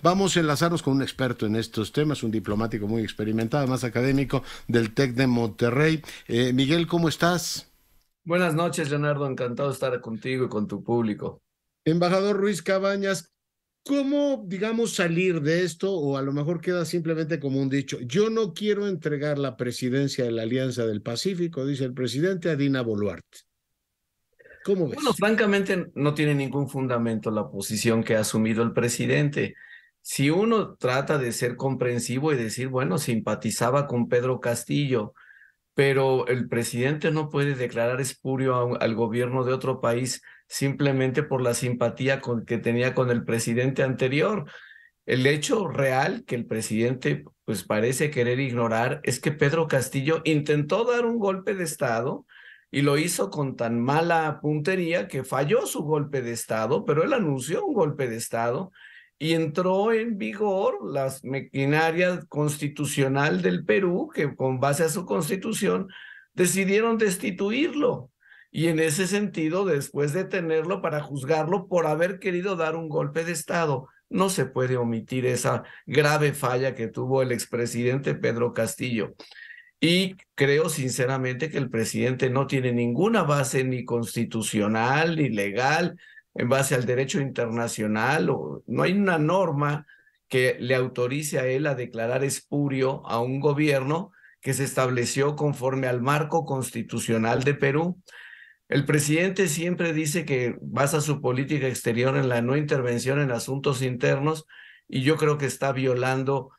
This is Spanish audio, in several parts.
Vamos a enlazarnos con un experto en estos temas, un diplomático muy experimentado, más académico del TEC de Monterrey. Eh, Miguel, ¿cómo estás? Buenas noches, Leonardo. Encantado de estar contigo y con tu público. Embajador Ruiz Cabañas, ¿cómo, digamos, salir de esto? O a lo mejor queda simplemente como un dicho, yo no quiero entregar la presidencia de la Alianza del Pacífico, dice el presidente, a Dina Boluarte. ¿Cómo ves? Bueno, francamente no tiene ningún fundamento la posición que ha asumido el presidente si uno trata de ser comprensivo y decir, bueno, simpatizaba con Pedro Castillo, pero el presidente no puede declarar espurio al gobierno de otro país simplemente por la simpatía que tenía con el presidente anterior. El hecho real que el presidente pues parece querer ignorar es que Pedro Castillo intentó dar un golpe de Estado y lo hizo con tan mala puntería que falló su golpe de Estado, pero él anunció un golpe de Estado y entró en vigor la maquinaria constitucional del Perú, que con base a su constitución decidieron destituirlo. Y en ese sentido, después de tenerlo para juzgarlo por haber querido dar un golpe de Estado, no se puede omitir esa grave falla que tuvo el expresidente Pedro Castillo. Y creo sinceramente que el presidente no tiene ninguna base ni constitucional ni legal en base al derecho internacional, no hay una norma que le autorice a él a declarar espurio a un gobierno que se estableció conforme al marco constitucional de Perú. El presidente siempre dice que basa su política exterior en la no intervención en asuntos internos y yo creo que está violando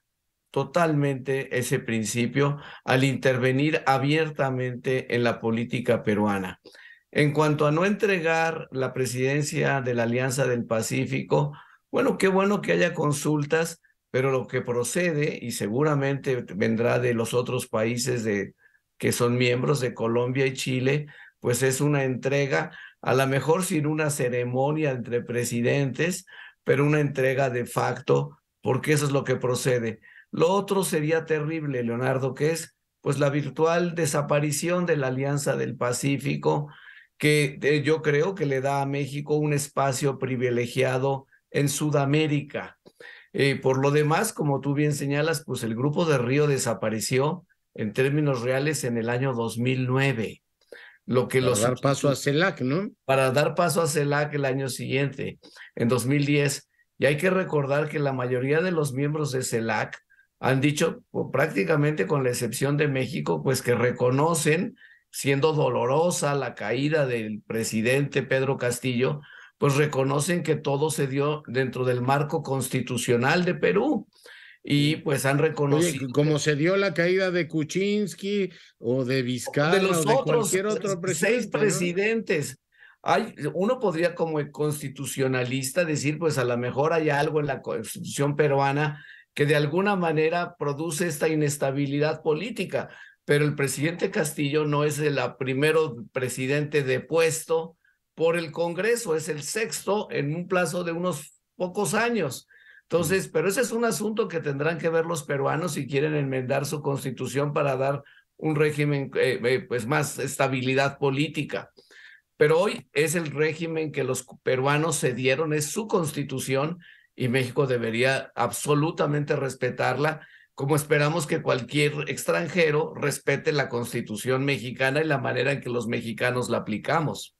totalmente ese principio al intervenir abiertamente en la política peruana. En cuanto a no entregar la presidencia de la Alianza del Pacífico, bueno, qué bueno que haya consultas, pero lo que procede y seguramente vendrá de los otros países de, que son miembros de Colombia y Chile, pues es una entrega, a lo mejor sin una ceremonia entre presidentes, pero una entrega de facto, porque eso es lo que procede. Lo otro sería terrible, Leonardo, que es pues la virtual desaparición de la Alianza del Pacífico, que eh, yo creo que le da a México un espacio privilegiado en Sudamérica. Eh, por lo demás, como tú bien señalas, pues el grupo de Río desapareció en términos reales en el año 2009. Lo que para dar paso a CELAC, ¿no? Para dar paso a CELAC el año siguiente, en 2010. Y hay que recordar que la mayoría de los miembros de CELAC han dicho, pues, prácticamente con la excepción de México, pues que reconocen siendo dolorosa la caída del presidente Pedro Castillo, pues reconocen que todo se dio dentro del marco constitucional de Perú. Y pues han reconocido. como se dio la caída de Kuczynski o de Vizcarra o de cualquier otro presidente. Seis presidentes. Hay, uno podría como constitucionalista decir, pues a lo mejor hay algo en la constitución peruana que de alguna manera produce esta inestabilidad política pero el presidente Castillo no es el ah, primero presidente depuesto por el Congreso, es el sexto en un plazo de unos pocos años. Entonces, pero ese es un asunto que tendrán que ver los peruanos si quieren enmendar su constitución para dar un régimen, eh, eh, pues más estabilidad política. Pero hoy es el régimen que los peruanos cedieron, dieron, es su constitución y México debería absolutamente respetarla como esperamos que cualquier extranjero respete la constitución mexicana y la manera en que los mexicanos la aplicamos.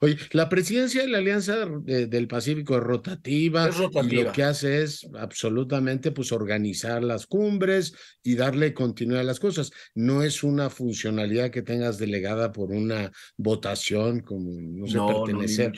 Oye, la presidencia de la Alianza del Pacífico es rotativa, y lo que hace es absolutamente pues organizar las cumbres y darle continuidad a las cosas. No es una funcionalidad que tengas delegada por una votación como no se no, pertenecer.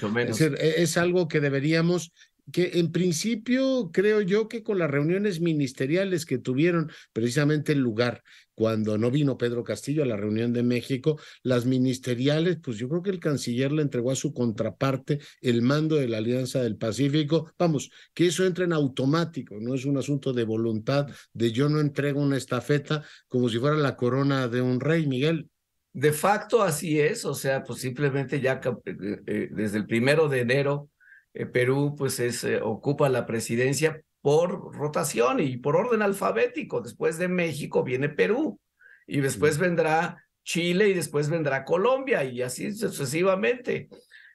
E, es, algo que deberíamos que en principio creo yo que con las reuniones ministeriales que tuvieron precisamente el lugar cuando no vino Pedro Castillo a la reunión de México, las ministeriales, pues yo creo que el canciller le entregó a su contraparte el mando de la Alianza del Pacífico. Vamos, que eso entre en automático, no es un asunto de voluntad, de yo no entrego una estafeta como si fuera la corona de un rey, Miguel. De facto así es, o sea, pues simplemente ya eh, eh, desde el primero de enero eh, Perú pues eh, ocupa la presidencia por rotación y por orden alfabético. Después de México viene Perú y después vendrá Chile y después vendrá Colombia y así sucesivamente.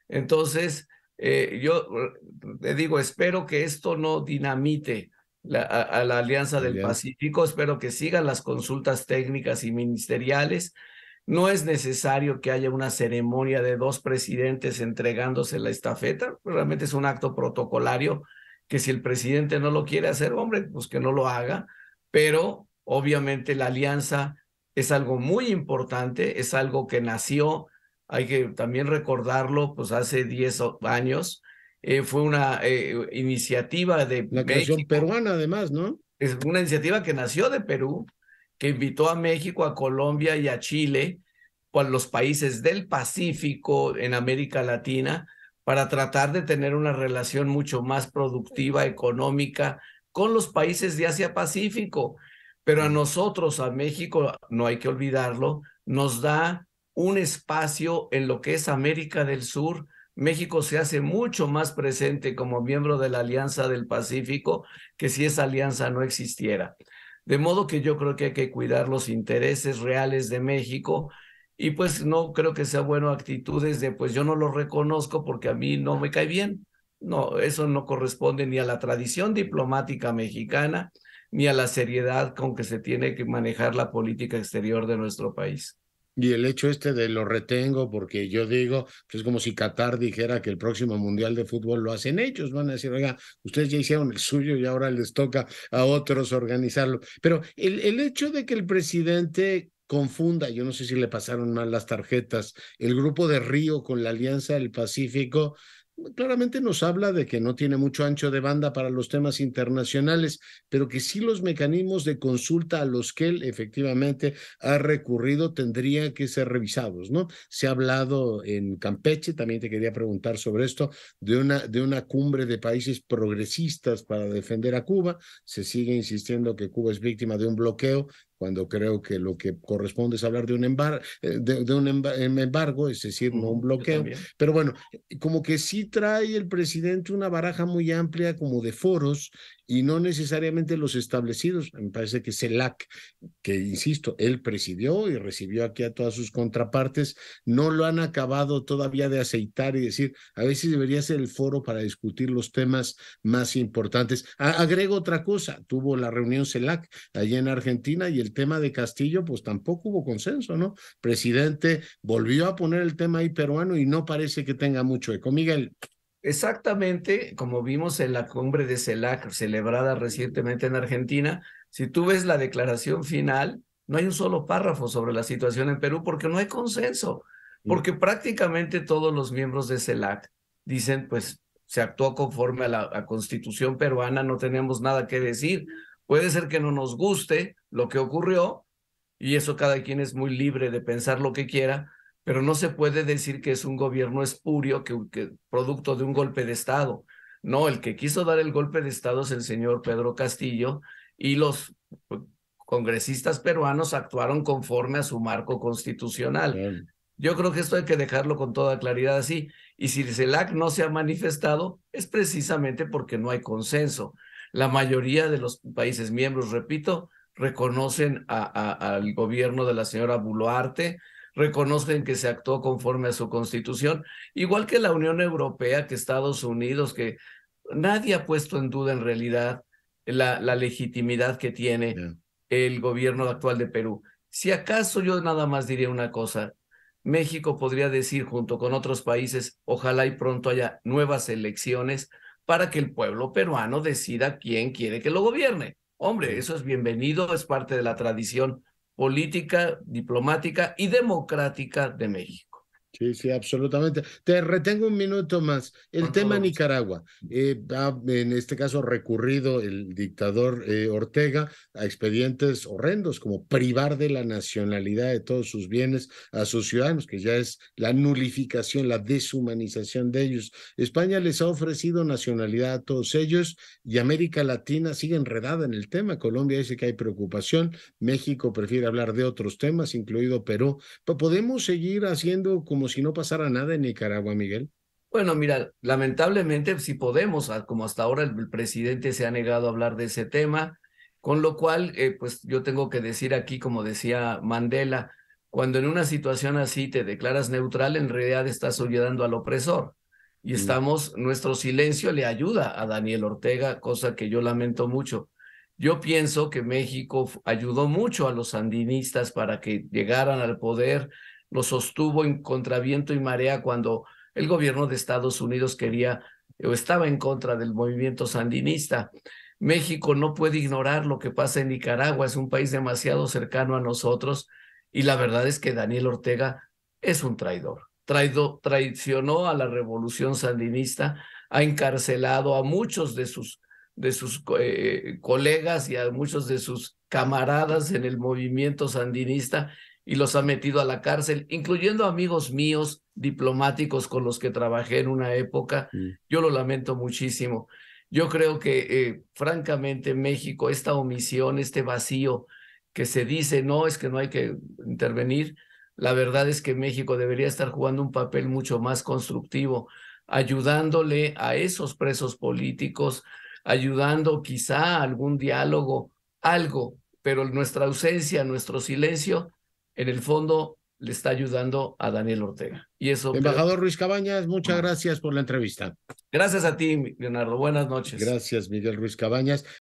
Entonces, eh, yo le digo, espero que esto no dinamite a, la Alianza del Pacífico, espero que sigan las consultas técnicas y ministeriales no es necesario que haya una ceremonia de dos presidentes entregándose la estafeta, pues, realmente es un acto protocolario que si el presidente no lo quiere hacer, hombre, pues que no lo haga, pero obviamente la alianza es algo muy importante, es algo que nació, hay que también recordarlo, pues hace 10 años, eh, fue una eh, iniciativa de... La creación peruana además, ¿no? Es una iniciativa que nació de Perú, que invitó a México, a Colombia y a Chile, a los países del Pacífico en América Latina, para tratar de tener una relación mucho más productiva, económica, con los países de Asia Pacífico. Pero a nosotros, a México, no hay que olvidarlo, nos da un espacio en lo que es América del Sur. México se hace mucho más presente como miembro de la Alianza del Pacífico que si esa alianza no existiera. De modo que yo creo que hay que cuidar los intereses reales de México y pues no creo que sea bueno actitudes de pues yo no lo reconozco porque a mí no me cae bien. No, eso no corresponde ni a la tradición diplomática mexicana ni a la seriedad con que se tiene que manejar la política exterior de nuestro país. Y el hecho este de lo retengo, porque yo digo, es como si Qatar dijera que el próximo Mundial de Fútbol lo hacen ellos, van a decir, oiga, ustedes ya hicieron el suyo y ahora les toca a otros organizarlo. Pero el, el hecho de que el presidente confunda, yo no sé si le pasaron mal las tarjetas, el grupo de Río con la Alianza del Pacífico, claramente nos habla de que no tiene mucho ancho de banda para los temas internacionales, pero que sí los mecanismos de consulta a los que él efectivamente ha recurrido tendrían que ser revisados, ¿no? Se ha hablado en Campeche, también te quería preguntar sobre esto, de una, de una cumbre de países progresistas para defender a Cuba, se sigue insistiendo que Cuba es víctima de un bloqueo cuando creo que lo que corresponde es hablar de un, embar eh, de, un em, embargo, es decir, no un bloqueo. Pero bueno, como que sí trae el presidente una baraja muy amplia como de foros y no necesariamente los establecidos. Me parece que CELAC, que insisto, él presidió y recibió aquí a todas sus contrapartes, no lo han acabado todavía de aceitar y decir, a veces debería ser el foro para discutir los temas más importantes. agrego otra cosa, tuvo la reunión CELAC allí en Argentina y el tema de Castillo, pues tampoco hubo consenso, ¿no? Presidente volvió a poner el tema ahí peruano y no parece que tenga mucho eco. Miguel. Exactamente, como vimos en la cumbre de CELAC celebrada recientemente en Argentina, si tú ves la declaración final, no hay un solo párrafo sobre la situación en Perú porque no hay consenso, mm. porque prácticamente todos los miembros de CELAC dicen, pues se actuó conforme a la constitución peruana, no tenemos nada que decir. Puede ser que no nos guste lo que ocurrió, y eso cada quien es muy libre de pensar lo que quiera, pero no se puede decir que es un gobierno espurio, que, producto de un golpe de Estado. No, el que quiso dar el golpe de Estado es el señor Pedro Castillo y los pues, congresistas peruanos actuaron conforme a su marco constitucional. Yo creo que esto hay que dejarlo con toda claridad así. Y si el CELAC no se ha manifestado, es precisamente porque no hay consenso. La mayoría de los países miembros, repito, reconocen a, al gobierno de la señora Buloarte. Reconocen que se actuó conforme a su constitución, igual que la Unión Europea, que Estados Unidos, que nadie ha puesto en duda en realidad la, legitimidad que tiene el gobierno actual de Perú. Si acaso yo nada más diría una cosa, México podría decir junto con otros países, ojalá y pronto haya nuevas elecciones para que el pueblo peruano decida quién quiere que lo gobierne. Hombre, eso es bienvenido, es parte de la tradición política, diplomática y democrática de México. Sí, sí, absolutamente. Te retengo un minuto más. El tema Nicaragua. Eh, en este caso, recurrido el dictador eh, Ortega a expedientes horrendos, como privar de la nacionalidad de todos sus bienes a sus ciudadanos, que ya es la nulificación, la deshumanización de ellos. España les ha ofrecido nacionalidad a todos ellos y América Latina sigue enredada en el tema. Colombia dice que hay preocupación. México prefiere hablar de otros temas, incluido Perú. podemos seguir haciendo como si no pasara nada en Nicaragua, Miguel? Bueno, mira, lamentablemente si podemos, ah, como hasta ahora el presidente se ha negado a hablar de ese tema, con lo cual, eh, pues yo tengo que decir aquí, como decía Mandela, cuando en una situación así te declaras neutral, en realidad estás ayudando al opresor. Y mm. estamos, nuestro silencio le ayuda a Daniel Ortega, cosa que yo lamento mucho. Yo pienso que México ayudó mucho a los sandinistas para que llegaran al poder, lo sostuvo en contraviento y marea cuando el gobierno de Estados Unidos quería o estaba en contra del movimiento sandinista. México no puede ignorar lo que pasa en Nicaragua, es un país demasiado cercano a nosotros y la verdad es que Daniel Ortega es un traidor. traicionó a la revolución sandinista, ha encarcelado a muchos de sus, de sus eh, colegas y a muchos de sus camaradas en el movimiento sandinista y los ha metido a la cárcel, incluyendo amigos míos diplomáticos con los que trabajé en una época. Mm. Yo lo lamento muchísimo. Yo creo que, eh, francamente, México, esta omisión, este vacío que se dice, no, es que no hay que intervenir, la verdad es que México debería estar jugando un papel mucho más constructivo, ayudándole a esos presos políticos, ayudando quizá a algún diálogo, algo, pero nuestra ausencia, nuestro silencio en el fondo le está ayudando a Daniel Ortega. Y eso. Embajador Ruiz Cabañas, muchas gracias por la entrevista. Gracias a ti, Leonardo. Buenas noches. Gracias, Miguel Ruiz Cabañas.